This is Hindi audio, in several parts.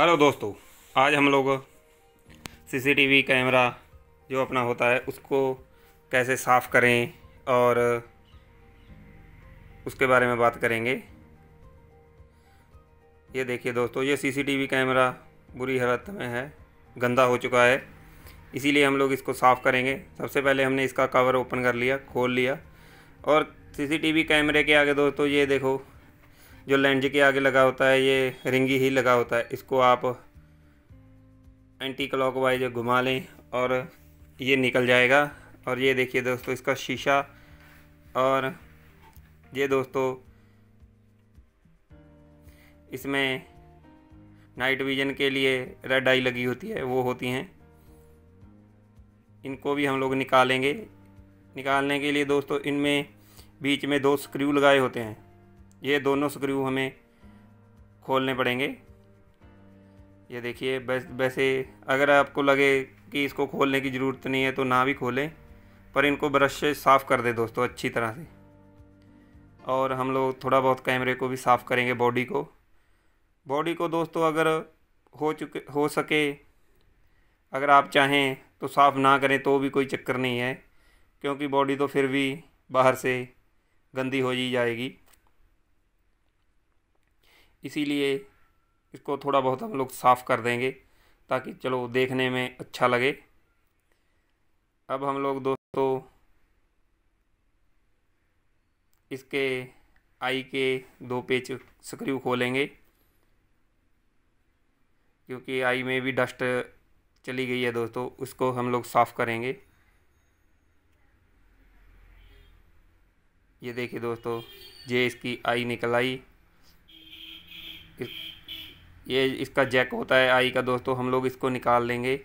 हेलो दोस्तों आज हम लोग सीसीटीवी कैमरा जो अपना होता है उसको कैसे साफ़ करें और उसके बारे में बात करेंगे ये देखिए दोस्तों ये सीसीटीवी कैमरा बुरी हालत में है गंदा हो चुका है इसीलिए हम लोग इसको साफ़ करेंगे सबसे पहले हमने इसका कवर ओपन कर लिया खोल लिया और सीसीटीवी कैमरे के आगे दोस्तों ये देखो जो लेंज के आगे लगा होता है ये रिंगी ही लगा होता है इसको आप एंटी क्लॉक वाइज घुमा लें और ये निकल जाएगा और ये देखिए दोस्तों इसका शीशा और ये दोस्तों इसमें नाइट विजन के लिए रेड आई लगी होती है वो होती हैं इनको भी हम लोग निकालेंगे निकालने के लिए दोस्तों इनमें बीच में दो स्क्रू लगाए होते हैं ये दोनों स्क्रू हमें खोलने पड़ेंगे ये देखिए वैसे अगर आपको लगे कि इसको खोलने की ज़रूरत नहीं है तो ना भी खोलें पर इनको ब्रश से साफ़ कर दे दोस्तों अच्छी तरह से और हम लोग थोड़ा बहुत कैमरे को भी साफ़ करेंगे बॉडी को बॉडी को दोस्तों अगर हो चुके हो सके अगर आप चाहें तो साफ़ ना करें तो भी कोई चक्कर नहीं है क्योंकि बॉडी तो फिर भी बाहर से गंदी हो ही जाएगी इसीलिए इसको थोड़ा बहुत हम लोग साफ़ कर देंगे ताकि चलो देखने में अच्छा लगे अब हम लोग दोस्तों इसके आई के दो पेच स्क्रू खोलेंगे क्योंकि आई में भी डस्ट चली गई है दोस्तों उसको हम लोग साफ़ करेंगे ये देखिए दोस्तों ये इसकी आई निकल आई ये इसका जैक होता है आई का दोस्तों हम लोग इसको निकाल लेंगे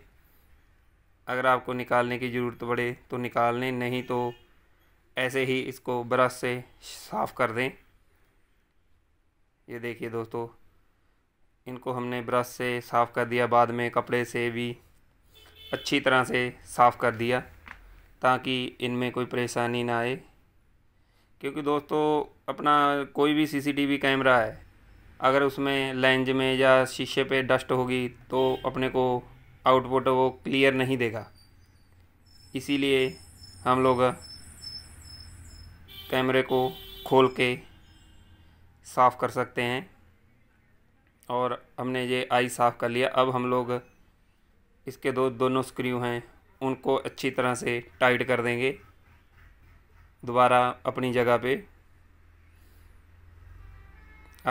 अगर आपको निकालने की ज़रूरत पड़े तो निकाल लें नहीं तो ऐसे ही इसको ब्रश से साफ़ कर दें ये देखिए दोस्तों इनको हमने ब्रश से साफ़ कर दिया बाद में कपड़े से भी अच्छी तरह से साफ़ कर दिया ताकि इनमें कोई परेशानी ना आए क्योंकि दोस्तों अपना कोई भी सीसीटीवी कैमरा है अगर उसमें लेंज में या शीशे पे डस्ट होगी तो अपने को आउटपुट वो क्लियर नहीं देगा इसीलिए हम लोग कैमरे को खोल के साफ़ कर सकते हैं और हमने ये आई साफ़ कर लिया अब हम लोग इसके दो दोनों स्क्रू हैं उनको अच्छी तरह से टाइट कर देंगे दोबारा अपनी जगह पे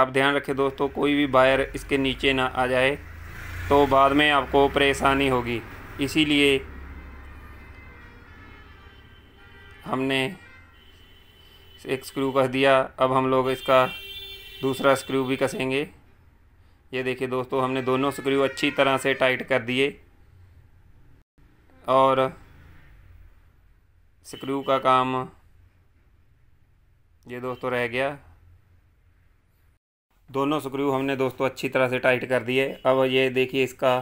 आप ध्यान रखें दोस्तों कोई भी वायर इसके नीचे ना आ जाए तो बाद में आपको परेशानी होगी इसीलिए हमने एक स्क्रू कस दिया अब हम लोग इसका दूसरा स्क्रू भी कसेंगे ये देखिए दोस्तों हमने दोनों स्क्रू अच्छी तरह से टाइट कर दिए और स्क्रू का काम ये दोस्तों रह गया दोनों स्क्रू हमने दोस्तों अच्छी तरह से टाइट कर दिए अब ये देखिए इसका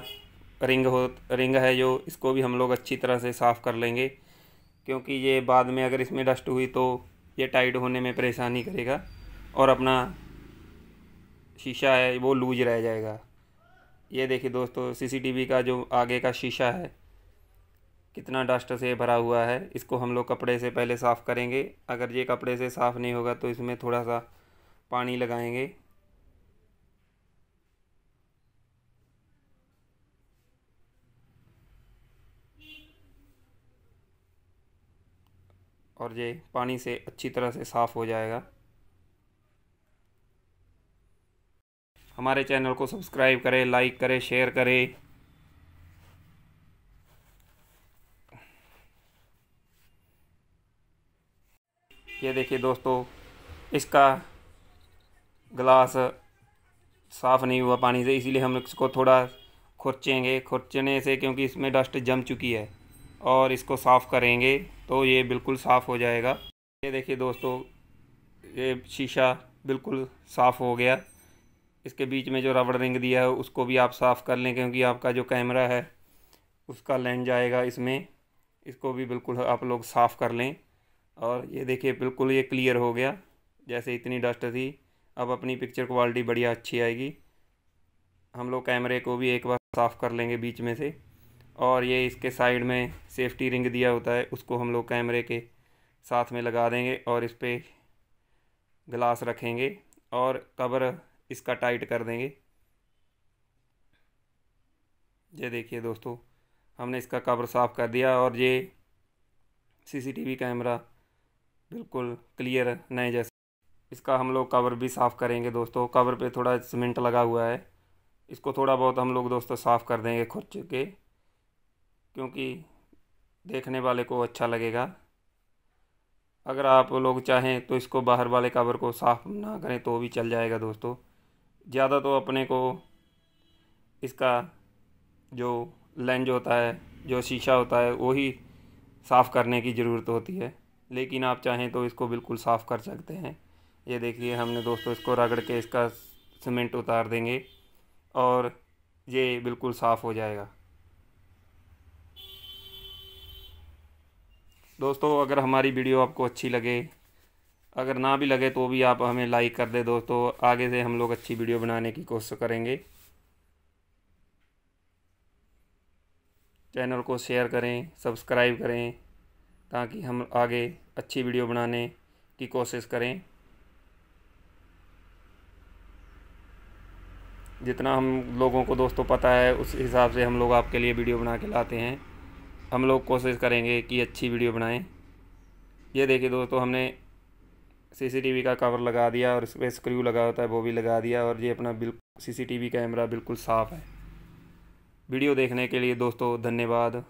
रिंग हो रिंग है जो इसको भी हम लोग अच्छी तरह से साफ़ कर लेंगे क्योंकि ये बाद में अगर इसमें डस्ट हुई तो ये टाइट होने में परेशानी करेगा और अपना शीशा है वो लूज रह जाएगा ये देखिए दोस्तों सीसीटीवी का जो आगे का शीशा है कितना डस्ट से भरा हुआ है इसको हम लोग कपड़े से पहले साफ़ करेंगे अगर ये कपड़े से साफ़ नहीं होगा तो इसमें थोड़ा सा पानी लगाएंगे और ये पानी से अच्छी तरह से साफ़ हो जाएगा हमारे चैनल को सब्सक्राइब करें लाइक करें शेयर करें ये देखिए दोस्तों इसका ग्लास साफ़ नहीं हुआ पानी से इसीलिए हम इसको थोड़ा खुरचेंगे खुरचने से क्योंकि इसमें डस्ट जम चुकी है और इसको साफ़ करेंगे तो ये बिल्कुल साफ़ हो जाएगा ये देखिए दोस्तों ये शीशा बिल्कुल साफ़ हो गया इसके बीच में जो रबड़ रिंग दिया है उसको भी आप साफ़ कर लें क्योंकि आपका जो कैमरा है उसका लेंस जाएगा इसमें इसको भी बिल्कुल आप लोग साफ़ कर लें और ये देखिए बिल्कुल ये क्लियर हो गया जैसे इतनी डस्ट थी अब अपनी पिक्चर क्वालिटी बढ़िया अच्छी आएगी हम लोग कैमरे को भी एक बार साफ़ कर लेंगे बीच में से और ये इसके साइड में सेफ्टी रिंग दिया होता है उसको हम लोग कैमरे के साथ में लगा देंगे और इस पर ग्लास रखेंगे और कवर इसका टाइट कर देंगे ये देखिए दोस्तों हमने इसका कवर साफ़ कर दिया और ये सीसीटीवी कैमरा बिल्कुल क्लियर नहीं जैसा इसका हम लोग कवर भी साफ़ करेंगे दोस्तों कवर पे थोड़ा सीमेंट लगा हुआ है इसको थोड़ा बहुत हम लोग दोस्तों साफ़ कर देंगे खुद के क्योंकि देखने वाले को अच्छा लगेगा अगर आप लोग चाहें तो इसको बाहर वाले कवर को साफ़ ना करें तो भी चल जाएगा दोस्तों ज़्यादा तो अपने को इसका जो लेंज होता है जो शीशा होता है वही साफ़ करने की ज़रूरत होती है लेकिन आप चाहें तो इसको बिल्कुल साफ़ कर सकते हैं ये देखिए हमने दोस्तों इसको रगड़ के इसका सीमेंट उतार देंगे और ये बिल्कुल साफ़ हो जाएगा दोस्तों अगर हमारी वीडियो आपको अच्छी लगे अगर ना भी लगे तो भी आप हमें लाइक कर दे दोस्तों आगे से हम लोग अच्छी वीडियो बनाने की कोशिश करेंगे चैनल को शेयर करें सब्सक्राइब करें ताकि हम आगे अच्छी वीडियो बनाने की कोशिश करें जितना हम लोगों को दोस्तों पता है उस हिसाब से हम लोग आपके लिए वीडियो बना के लाते हैं हम लोग कोशिश करेंगे कि अच्छी वीडियो बनाएं ये देखिए दोस्तों हमने सीसीटीवी का कवर लगा दिया और इस पर स्क्रू लगा होता है वो भी लगा दिया और ये अपना बिल्कुल सीसीटीवी कैमरा बिल्कुल साफ़ है वीडियो देखने के लिए दोस्तों धन्यवाद